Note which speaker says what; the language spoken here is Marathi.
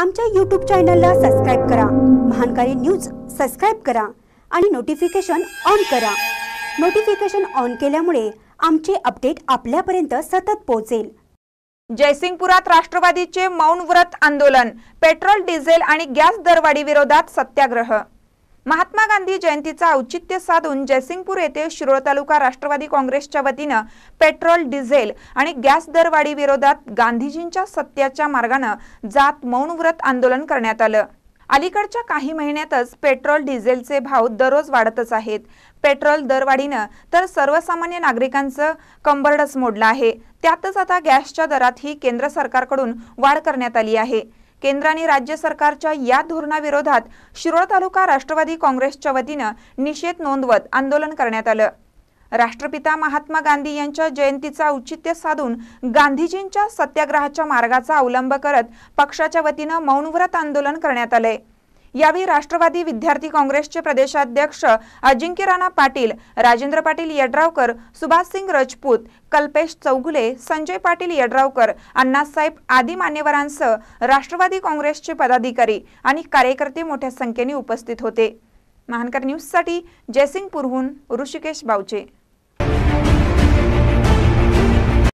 Speaker 1: आमच्या यूट्यूब चॅनलला सबस्क्राईब करा महानकारी न्यूज सबस्क्राईब करा आणि नोटिफिकेशन ऑन करा नोटिफिकेशन ऑन केल्यामुळे आमचे अपडेट आपल्यापर्यंत सतत पोहोचेल जयसिंगपुरात राष्ट्रवादीचे मौन व्रत आंदोलन
Speaker 2: पेट्रोल डिझेल आणि गॅस दरवाढी विरोधात सत्याग्रह महात्मा गांधी जयंतीचा औचित्य साधून जयसिंगपूर येथे शिरोळ तालुका राष्ट्रवादी काँग्रेसच्या वतीनं पेट्रोल डिझेल आणि गॅस दरवाढी विरोधात गांधीजींच्या सत्याच्या मार्गानं जात मौन व्रत आंदोलन करण्यात आलं अलीकडच्या काही महिन्यातच पेट्रोल डिझेलचे भाव दररोज वाढतच आहेत पेट्रोल दरवाढीनं तर सर्वसामान्य नागरिकांचं कंबरडस मोडलं आहे त्यातच आता गॅसच्या दरातही केंद्र सरकारकडून वाढ करण्यात आली आहे केंद्र आणि राज्य सरकारच्या या धोरणाविरोधात शिरोळ तालुका राष्ट्रवादी काँग्रेसच्या वतीनं निषेध नोंदवत आंदोलन करण्यात आलं राष्ट्रपिता महात्मा गांधी यांच्या जयंतीचा औचित्य साधून गांधीजींच्या सत्याग्रहाच्या मार्गाचा अवलंब करत पक्षाच्या वतीनं मौनव्रत आंदोलन करण्यात आलंय यावेळी राष्ट्रवादी विद्यार्थी काँग्रेसचे प्रदेशाध्यक्ष अजिंक्य राणा पाटील राजेंद्र पाटील यड्रावकर सुभाषसिंग राजपूत कल्पेश चौघुले संजय पाटील यड्रावकर अण्णासाहेब आदी मान्यवरांसह राष्ट्रवादी काँग्रेसचे पदाधिकारी आणि कार्यकर्ते मोठ्या संख्येने उपस्थित होते महानकर न्यूजसाठी जयसिंगपूरहून ऋषिकेश बावचे